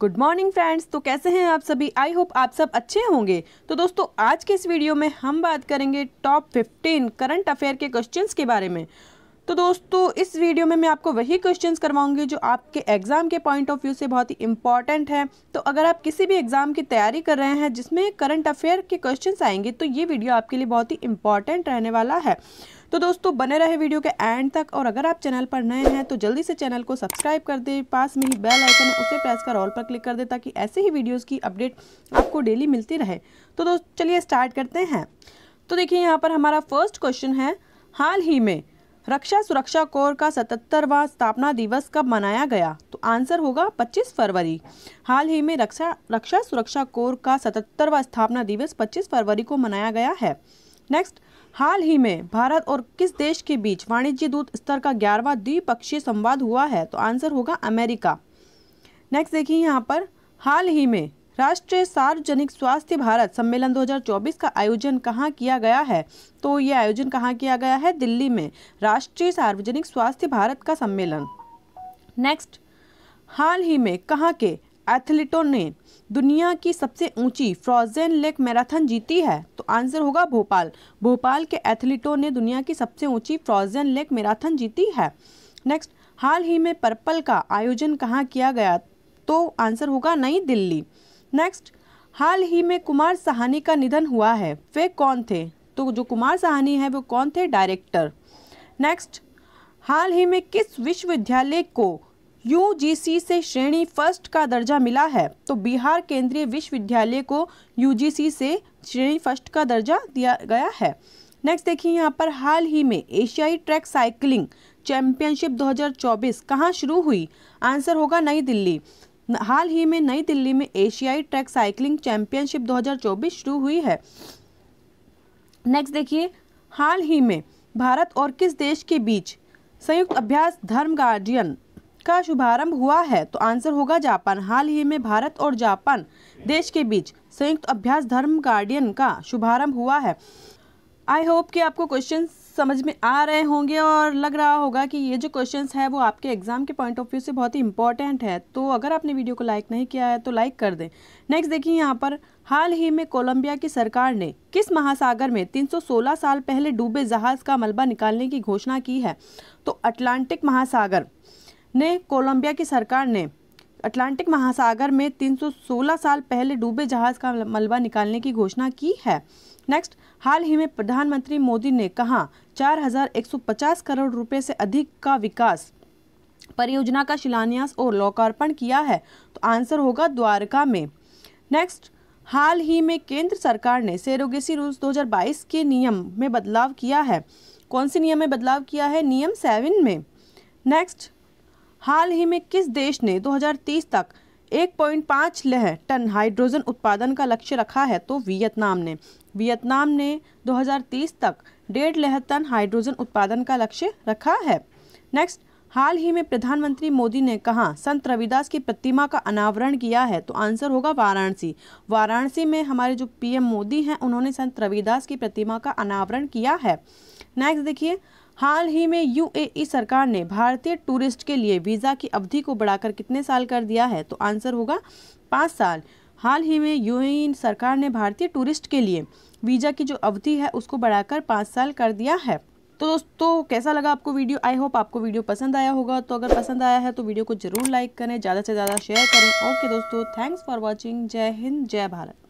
good morning friends तो कैसे हैं आप सभी आई होप आप सब अच्छे होंगे तो दोस्तों आज के इस वीडियो में हम बात करेंगे टॉप 15 करंट अफेयर के क्वेश्चंस के बारे में तो दोस्तों इस वीडियो में मैं आपको वही क्वेश्चंस करवाऊंगी जो आपके एग्ज़ाम के पॉइंट ऑफ व्यू से बहुत ही इंपॉर्टेंट है तो अगर आप किसी भी एग्ज़ाम की तैयारी कर रहे हैं जिसमें करंट अफेयर के क्वेश्चंस आएंगे तो ये वीडियो आपके लिए बहुत ही इंपॉर्टेंट रहने वाला है तो दोस्तों बने रहे वीडियो के एंड तक और अगर आप चैनल पर नए हैं तो जल्दी से चैनल को सब्सक्राइब कर दें पास में ही बेल आइकन उसे प्रेस कर ऑल पर क्लिक कर दें ताकि ऐसे ही वीडियोज़ की अपडेट आपको डेली मिलती रहे तो दोस्तों चलिए स्टार्ट करते हैं तो देखिए यहाँ पर हमारा फर्स्ट क्वेश्चन है हाल ही में रक्षा सुरक्षा कोर का सतहत्तरवा स्थापना दिवस कब मनाया गया तो आंसर होगा 25 फरवरी हाल ही में रक्षा रक्षा सुरक्षा कोर का सतहत्तरवा स्थापना दिवस 25 फरवरी को मनाया गया है नेक्स्ट हाल ही में भारत और किस देश के बीच वाणिज्य दूत स्तर का ग्यारहवा द्विपक्षीय संवाद हुआ है तो आंसर होगा अमेरिका नेक्स्ट देखिए यहाँ पर हाल ही में राष्ट्रीय सार्वजनिक स्वास्थ्य भारत सम्मेलन 2024 का आयोजन कहाँ किया गया है तो ये आयोजन कहाँ किया गया है दिल्ली में राष्ट्रीय सार्वजनिक स्वास्थ्य भारत का सम्मेलन नेक्स्ट हाल ही में कहाँ के एथलीटों ने दुनिया की सबसे ऊंची फ्रोजेन लेक मैराथन जीती है तो आंसर होगा भोपाल भोपाल के एथलीटों ने दुनिया की सबसे ऊंची फ्रोजेन लेक मैराथन जीती है नेक्स्ट हाल ही में पर्पल का आयोजन कहाँ किया गया तो आंसर होगा नई दिल्ली नेक्स्ट हाल ही में कुमार सहानी का निधन हुआ है वे कौन थे तो जो कुमार सहानी है वो कौन थे डायरेक्टर नेक्स्ट हाल ही में किस विश्वविद्यालय को यूजीसी से श्रेणी फर्स्ट का दर्जा मिला है तो बिहार केंद्रीय विश्वविद्यालय को यूजीसी से श्रेणी फर्स्ट का दर्जा दिया गया है नेक्स्ट देखिए यहाँ पर हाल ही में एशियाई ट्रैक साइकिलिंग चैंपियनशिप 2024 कहाँ शुरू हुई आंसर होगा नई दिल्ली हाल ही में नई दिल्ली में एशियाई ट्रैक साइकिलिंग चैंपियनशिप 2024 शुरू हुई है नेक्स्ट देखिए हाल ही में भारत और किस देश के बीच संयुक्त अभ्यास धर्म गार्डियन का शुभारंभ हुआ है तो आंसर होगा जापान हाल ही में भारत और जापान देश के बीच संयुक्त अभ्यास धर्म गार्डियन का शुभारंभ हुआ है आई होप कि आपको क्वेश्चन समझ में आ रहे होंगे और लग रहा होगा कि ये जो क्वेश्चंस है वो आपके एग्जाम के पॉइंट ऑफ व्यू से बहुत ही इंपॉर्टेंट है तो अगर आपने वीडियो को लाइक नहीं किया है तो लाइक कर दें नेक्स्ट देखिए यहाँ पर हाल ही में कोलंबिया की सरकार ने किस महासागर में 316 साल पहले डूबे जहाज का मलबा निकालने की घोषणा की है तो अटलांटिक महासागर ने कोलंबिया की सरकार ने अटलांटिक महासागर में 316 साल पहले डूबे जहाज का मलबा निकालने की घोषणा की है नेक्स्ट हाल ही में प्रधानमंत्री मोदी ने कहा 4,150 करोड़ रुपए से अधिक का विकास परियोजना का शिलान्यास और लोकार्पण किया है तो आंसर होगा द्वारका में नेक्स्ट हाल ही में केंद्र सरकार ने सेरोगेसी रूल्स 2022 के नियम में बदलाव किया है कौन से नियम में बदलाव किया है नियम सेवन में नेक्स्ट हाल ही में किस देश ने 2030 तक 1.5 लह टन हाइड्रोजन उत्पादन का लक्ष्य रखा है तो वियतनाम ने वियतनाम ने 2030 तक डेढ़ लह टन हाइड्रोजन उत्पादन का लक्ष्य रखा है नेक्स्ट हाल ही में प्रधानमंत्री मोदी ने कहा संत रविदास की प्रतिमा का अनावरण किया है तो आंसर होगा वाराणसी वाराणसी में हमारे जो पीएम मोदी हैं उन्होंने संत रविदास की प्रतिमा का अनावरण किया है नेक्स्ट देखिए हाल ही में यूएई सरकार ने भारतीय टूरिस्ट के लिए वीज़ा की अवधि को बढ़ाकर कितने साल कर दिया है तो आंसर होगा पाँच साल हाल ही में यूएई सरकार ने भारतीय टूरिस्ट के लिए वीज़ा की जो अवधि है उसको बढ़ाकर पाँच साल कर दिया है तो दोस्तों कैसा लगा आपको वीडियो आई होप आपको वीडियो पसंद आया होगा तो अगर पसंद आया है तो वीडियो को जरूर लाइक करें ज़्यादा से ज़्यादा शेयर करें ओके दोस्तों थैंक्स फॉर वॉचिंग जय हिंद जय भारत